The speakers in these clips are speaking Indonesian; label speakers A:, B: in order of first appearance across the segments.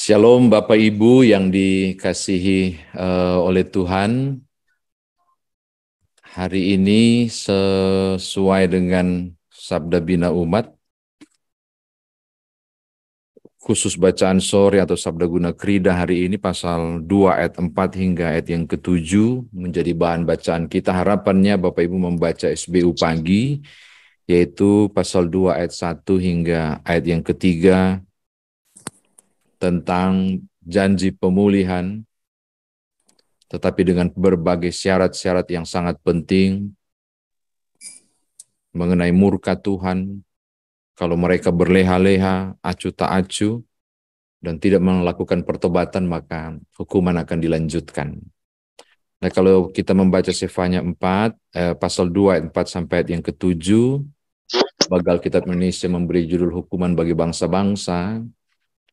A: Shalom Bapak Ibu yang dikasihi eh, oleh Tuhan. Hari ini sesuai dengan Sabda Bina Umat, khusus bacaan sore atau Sabda Guna Krida hari ini pasal 2 ayat 4 hingga ayat yang ke-7 menjadi bahan bacaan kita. Harapannya Bapak Ibu membaca SBU pagi, yaitu pasal 2 ayat 1 hingga ayat yang ketiga tentang janji pemulihan, tetapi dengan berbagai syarat-syarat yang sangat penting mengenai murka Tuhan, kalau mereka berleha-leha, acu tak acu, dan tidak melakukan pertobatan, maka hukuman akan dilanjutkan. Nah, kalau kita membaca Sefanya 4, eh, pasal 2, 4 sampai ayat yang ketujuh, Bagal Kitab Indonesia memberi judul hukuman bagi bangsa-bangsa,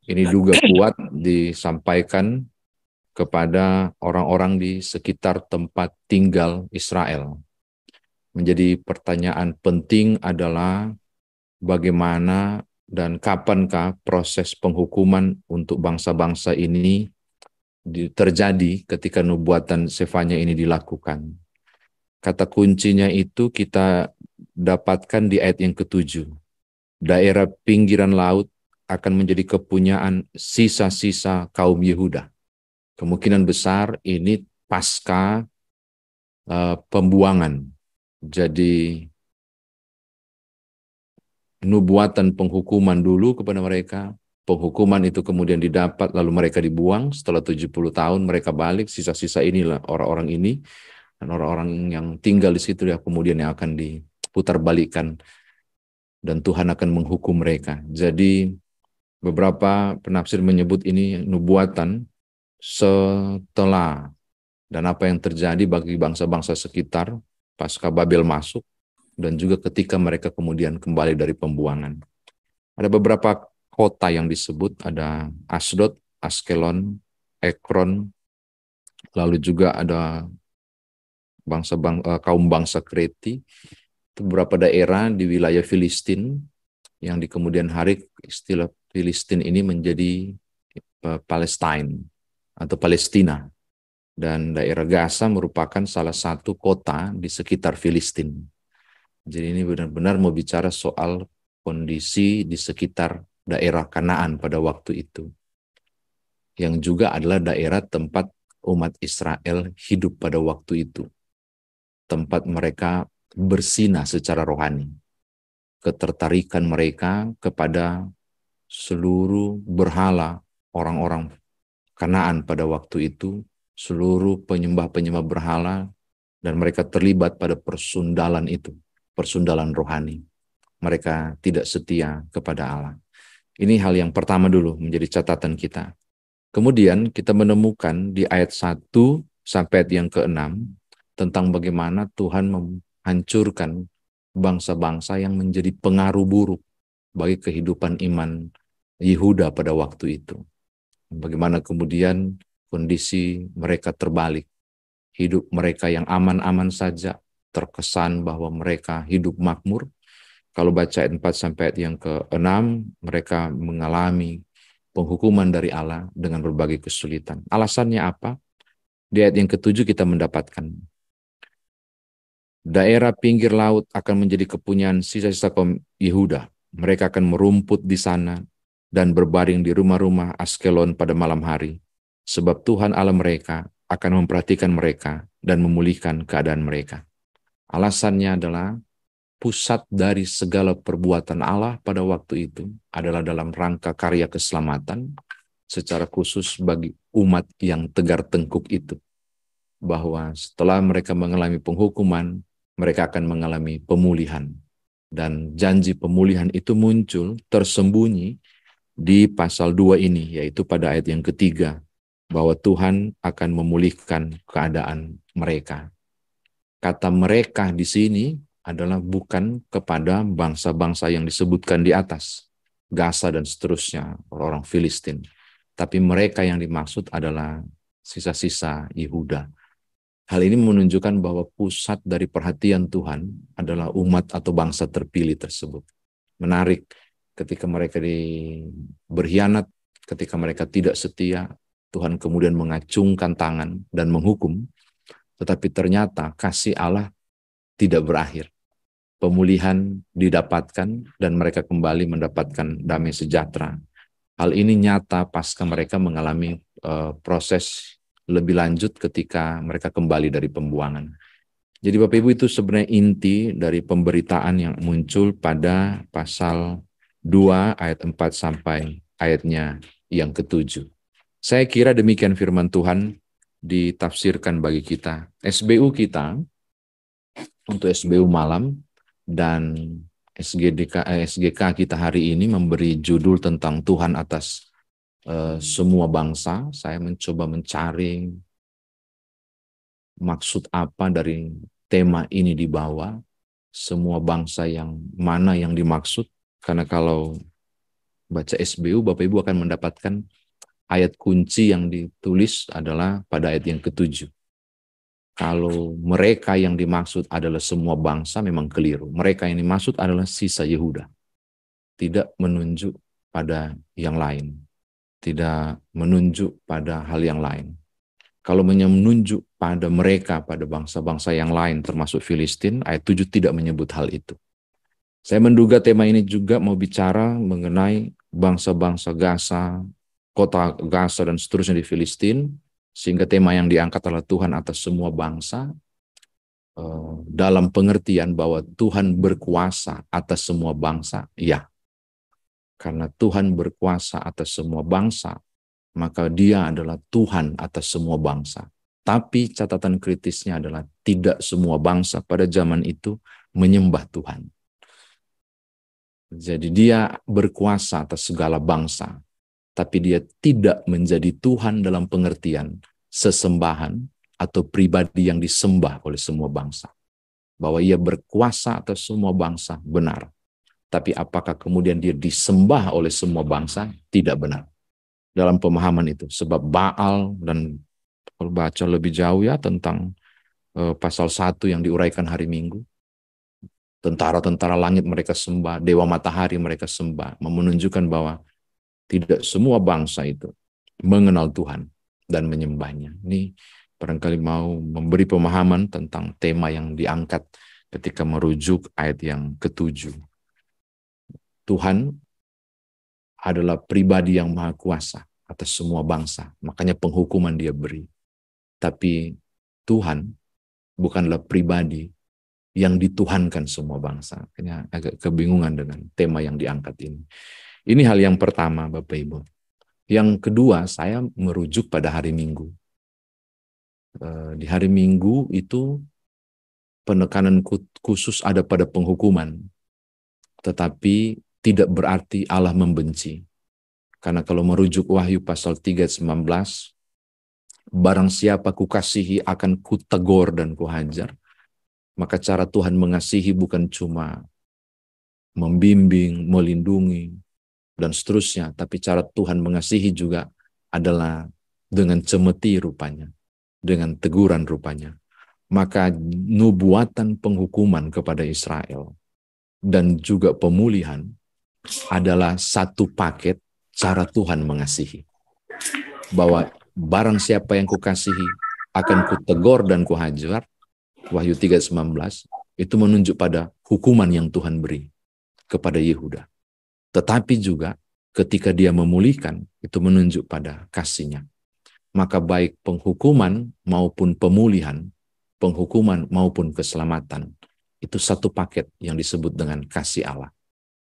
A: ini juga kuat disampaikan kepada orang-orang di sekitar tempat tinggal Israel. Menjadi pertanyaan penting adalah bagaimana dan kapankah proses penghukuman untuk bangsa-bangsa ini terjadi ketika nubuatan Sefanya ini dilakukan. Kata kuncinya itu kita dapatkan di ayat yang ketujuh. Daerah pinggiran laut akan menjadi kepunyaan sisa-sisa kaum Yehuda. Kemungkinan besar ini pasca uh, pembuangan. Jadi nubuatan penghukuman dulu kepada mereka, penghukuman itu kemudian didapat lalu mereka dibuang setelah 70 tahun mereka balik sisa-sisa inilah orang-orang ini dan orang-orang yang tinggal di situ ya kemudian yang akan diputar balikan dan Tuhan akan menghukum mereka. Jadi Beberapa penafsir menyebut ini nubuatan setelah dan apa yang terjadi bagi bangsa-bangsa sekitar pasca Babel masuk dan juga ketika mereka kemudian kembali dari pembuangan. Ada beberapa kota yang disebut, ada Asdod, Askelon, Ekron, lalu juga ada bangsa bang, eh, kaum bangsa Kreti, beberapa daerah di wilayah Filistin yang di kemudian hari istilah Filistin ini menjadi eh, Palestine atau Palestina dan daerah Gaza merupakan salah satu kota di sekitar Filistin. Jadi ini benar-benar mau bicara soal kondisi di sekitar daerah Kanaan pada waktu itu. Yang juga adalah daerah tempat umat Israel hidup pada waktu itu. Tempat mereka bersinah secara rohani. Ketertarikan mereka kepada seluruh berhala orang-orang Kanaan pada waktu itu, seluruh penyembah-penyembah berhala dan mereka terlibat pada persundalan itu, persundalan rohani. Mereka tidak setia kepada Allah. Ini hal yang pertama dulu menjadi catatan kita. Kemudian kita menemukan di ayat 1 sampai ayat yang ke-6 tentang bagaimana Tuhan menghancurkan bangsa-bangsa yang menjadi pengaruh buruk bagi kehidupan iman Yehuda pada waktu itu. Bagaimana kemudian kondisi mereka terbalik. Hidup mereka yang aman-aman saja terkesan bahwa mereka hidup makmur. Kalau baca ayat 4 sampai ayat yang ke-6, mereka mengalami penghukuman dari Allah dengan berbagai kesulitan. Alasannya apa? Di ayat yang ketujuh kita mendapatkan daerah pinggir laut akan menjadi kepunyaan sisa-sisa kaum Yehuda. Mereka akan merumput di sana dan berbaring di rumah-rumah Askelon pada malam hari, sebab Tuhan Allah mereka akan memperhatikan mereka dan memulihkan keadaan mereka. Alasannya adalah pusat dari segala perbuatan Allah pada waktu itu adalah dalam rangka karya keselamatan secara khusus bagi umat yang tegar tengkuk itu. Bahwa setelah mereka mengalami penghukuman, mereka akan mengalami pemulihan dan janji pemulihan itu muncul tersembunyi di pasal 2 ini, yaitu pada ayat yang ketiga, bahwa Tuhan akan memulihkan keadaan mereka. Kata mereka di sini adalah bukan kepada bangsa-bangsa yang disebutkan di atas, Gaza dan seterusnya, orang-orang Filistin. Tapi mereka yang dimaksud adalah sisa-sisa Yehuda, Hal ini menunjukkan bahwa pusat dari perhatian Tuhan adalah umat atau bangsa terpilih tersebut. Menarik ketika mereka di, berkhianat, ketika mereka tidak setia, Tuhan kemudian mengacungkan tangan dan menghukum. Tetapi ternyata kasih Allah tidak berakhir. Pemulihan didapatkan dan mereka kembali mendapatkan damai sejahtera. Hal ini nyata pasca mereka mengalami uh, proses lebih lanjut ketika mereka kembali dari pembuangan. Jadi Bapak Ibu itu sebenarnya inti dari pemberitaan yang muncul pada pasal 2 ayat 4 sampai ayatnya yang ketujuh. Saya kira demikian firman Tuhan ditafsirkan bagi kita. SBU kita untuk SBU malam dan SGDK, eh, SGK kita hari ini memberi judul tentang Tuhan atas Eh, semua bangsa. Saya mencoba mencari maksud apa dari tema ini di bawah semua bangsa yang mana yang dimaksud. Karena kalau baca SBU, Bapak Ibu akan mendapatkan ayat kunci yang ditulis adalah pada ayat yang ketujuh. Kalau mereka yang dimaksud adalah semua bangsa memang keliru. Mereka yang dimaksud adalah sisa Yehuda. Tidak menunjuk pada yang lain tidak menunjuk pada hal yang lain. Kalau menunjuk pada mereka, pada bangsa-bangsa yang lain, termasuk Filistin, ayat 7 tidak menyebut hal itu. Saya menduga tema ini juga mau bicara mengenai bangsa-bangsa Gaza, kota Gaza, dan seterusnya di Filistin, sehingga tema yang diangkat adalah Tuhan atas semua bangsa, eh, dalam pengertian bahwa Tuhan berkuasa atas semua bangsa, ya, karena Tuhan berkuasa atas semua bangsa, maka dia adalah Tuhan atas semua bangsa. Tapi catatan kritisnya adalah tidak semua bangsa pada zaman itu menyembah Tuhan. Jadi dia berkuasa atas segala bangsa, tapi dia tidak menjadi Tuhan dalam pengertian sesembahan atau pribadi yang disembah oleh semua bangsa. Bahwa ia berkuasa atas semua bangsa, benar. Tapi apakah kemudian dia disembah oleh semua bangsa? Tidak benar. Dalam pemahaman itu. Sebab Baal dan kalau baca lebih jauh ya tentang e, pasal 1 yang diuraikan hari Minggu. Tentara-tentara langit mereka sembah, dewa matahari mereka sembah, menunjukkan bahwa tidak semua bangsa itu mengenal Tuhan dan menyembahnya. Ini barangkali mau memberi pemahaman tentang tema yang diangkat ketika merujuk ayat yang ketujuh. Tuhan adalah pribadi yang maha kuasa atas semua bangsa. Makanya penghukuman dia beri. Tapi Tuhan bukanlah pribadi yang dituhankan semua bangsa. Kayaknya agak kebingungan dengan tema yang diangkat ini. Ini hal yang pertama Bapak Ibu. Yang kedua saya merujuk pada hari Minggu. Eh, di hari Minggu itu penekanan khusus ada pada penghukuman. Tetapi tidak berarti Allah membenci. Karena kalau merujuk Wahyu pasal 3:19, barang siapa kukasihi akan kutegor dan kuhajar. Maka cara Tuhan mengasihi bukan cuma membimbing, melindungi, dan seterusnya. Tapi cara Tuhan mengasihi juga adalah dengan cemeti rupanya, dengan teguran rupanya. Maka nubuatan penghukuman kepada Israel dan juga pemulihan adalah satu paket cara Tuhan mengasihi. Bahwa barang siapa yang kukasihi akan kutegor dan kuhajar, Wahyu 3.19, itu menunjuk pada hukuman yang Tuhan beri kepada Yehuda. Tetapi juga ketika dia memulihkan, itu menunjuk pada kasihnya. Maka baik penghukuman maupun pemulihan, penghukuman maupun keselamatan, itu satu paket yang disebut dengan kasih Allah.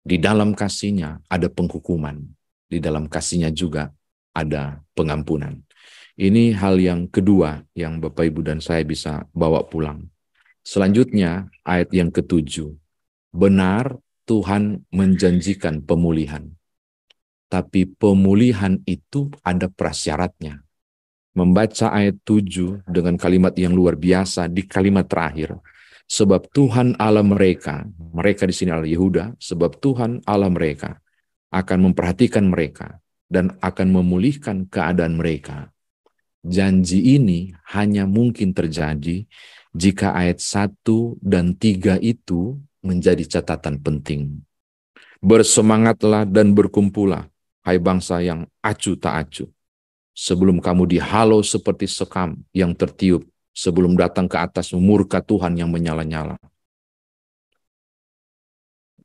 A: Di dalam kasihnya ada penghukuman. Di dalam kasihnya juga ada pengampunan. Ini hal yang kedua yang Bapak Ibu dan saya bisa bawa pulang. Selanjutnya ayat yang ketujuh. Benar Tuhan menjanjikan pemulihan. Tapi pemulihan itu ada prasyaratnya. Membaca ayat tujuh dengan kalimat yang luar biasa di kalimat terakhir sebab Tuhan Allah mereka, mereka di sini adalah Yehuda, sebab Tuhan Allah mereka akan memperhatikan mereka dan akan memulihkan keadaan mereka. Janji ini hanya mungkin terjadi jika ayat 1 dan 3 itu menjadi catatan penting. Bersemangatlah dan berkumpulah, hai bangsa yang acu tak acu, Sebelum kamu dihalau seperti sekam yang tertiup sebelum datang ke atas murka Tuhan yang menyala-nyala.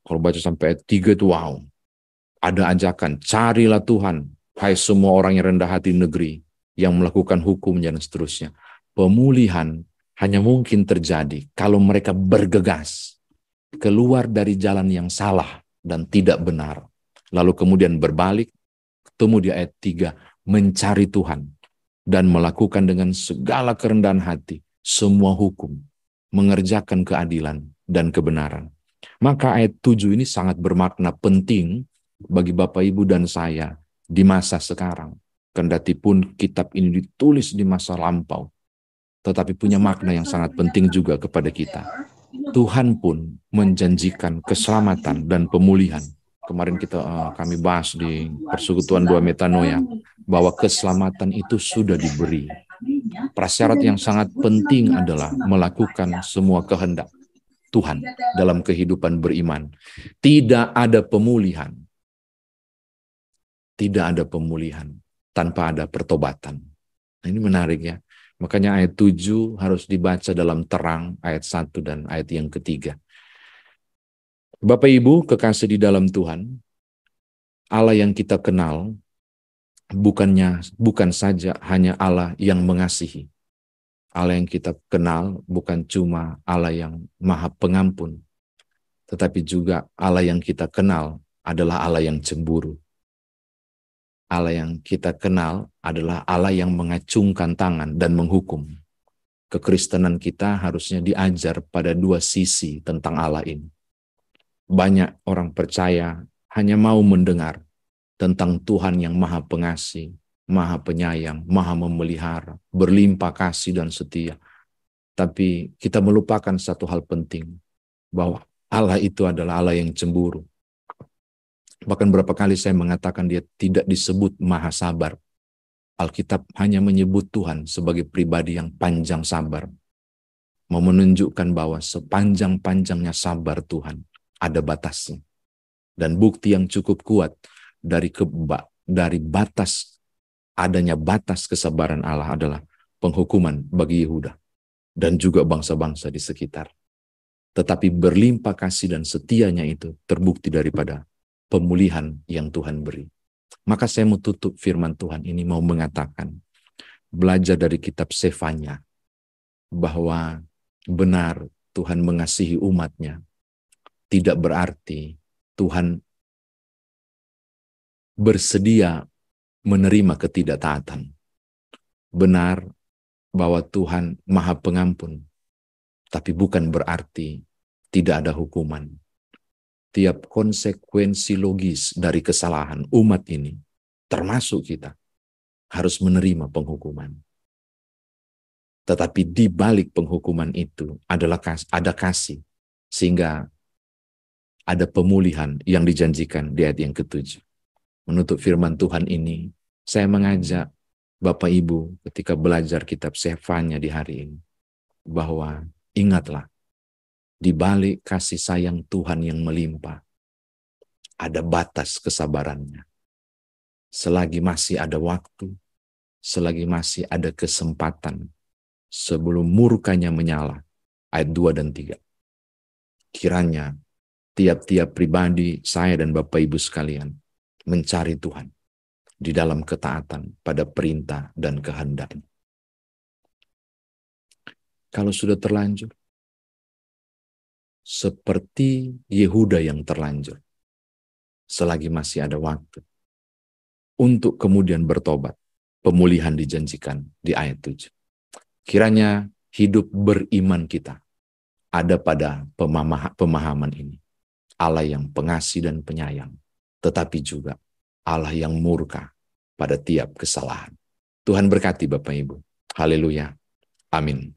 A: Kalau baca sampai ayat 3 itu wow. Ada ajakan, carilah Tuhan. Hai semua orang yang rendah hati negeri, yang melakukan hukum dan seterusnya. Pemulihan hanya mungkin terjadi kalau mereka bergegas keluar dari jalan yang salah dan tidak benar. Lalu kemudian berbalik, ketemu di ayat 3, mencari Tuhan dan melakukan dengan segala kerendahan hati semua hukum, mengerjakan keadilan dan kebenaran. Maka ayat 7 ini sangat bermakna penting bagi Bapak Ibu dan saya di masa sekarang. Kendati pun kitab ini ditulis di masa lampau, tetapi punya makna yang sangat penting juga kepada kita. Tuhan pun menjanjikan keselamatan dan pemulihan. Kemarin kita eh, kami bahas di persekutuan dua metanoia bahwa keselamatan itu sudah diberi. Prasyarat yang sangat penting adalah melakukan semua kehendak Tuhan dalam kehidupan beriman. Tidak ada pemulihan. Tidak ada pemulihan tanpa ada pertobatan. Nah, ini menarik ya. Makanya ayat 7 harus dibaca dalam terang ayat 1 dan ayat yang ketiga. Bapak Ibu kekasih di dalam Tuhan, Allah yang kita kenal bukannya bukan saja hanya Allah yang mengasihi. Allah yang kita kenal bukan cuma Allah yang Maha Pengampun, tetapi juga Allah yang kita kenal adalah Allah yang cemburu. Allah yang kita kenal adalah Allah yang mengacungkan tangan dan menghukum. Kekristenan kita harusnya diajar pada dua sisi tentang Allah ini. Banyak orang percaya hanya mau mendengar, tentang Tuhan yang maha pengasih, maha penyayang, maha memelihara, berlimpah kasih dan setia. Tapi kita melupakan satu hal penting, bahwa Allah itu adalah Allah yang cemburu. Bahkan berapa kali saya mengatakan dia tidak disebut maha sabar. Alkitab hanya menyebut Tuhan sebagai pribadi yang panjang sabar. Mau menunjukkan bahwa sepanjang-panjangnya sabar Tuhan, ada batasnya. Dan bukti yang cukup kuat dari keba, dari batas adanya batas kesabaran Allah adalah penghukuman bagi Yehuda dan juga bangsa-bangsa di sekitar. Tetapi berlimpah kasih dan setianya itu terbukti daripada pemulihan yang Tuhan beri. Maka saya mau tutup firman Tuhan ini mau mengatakan, belajar dari kitab Sefanya, bahwa benar Tuhan mengasihi umatnya, tidak berarti Tuhan bersedia menerima ketidaktaatan. Benar bahwa Tuhan Maha Pengampun, tapi bukan berarti tidak ada hukuman. Tiap konsekuensi logis dari kesalahan umat ini, termasuk kita, harus menerima penghukuman. Tetapi di balik penghukuman itu adalah kas, ada kasih, sehingga ada pemulihan yang dijanjikan di ayat yang ketujuh menutup firman Tuhan ini, saya mengajak Bapak Ibu ketika belajar kitab Sefanya di hari ini, bahwa ingatlah, di balik kasih sayang Tuhan yang melimpah, ada batas kesabarannya. Selagi masih ada waktu, selagi masih ada kesempatan, sebelum murkanya menyala, ayat 2 dan 3. Kiranya tiap-tiap pribadi saya dan Bapak Ibu sekalian mencari Tuhan di dalam ketaatan pada perintah dan kehendaknya. Kalau sudah terlanjur, seperti Yehuda yang terlanjur, selagi masih ada waktu, untuk kemudian bertobat, pemulihan dijanjikan di ayat 7. Kiranya hidup beriman kita ada pada pemahaman ini. Allah yang pengasih dan penyayang, tetapi juga Allah yang murka pada tiap kesalahan. Tuhan berkati Bapak Ibu. Haleluya. Amin.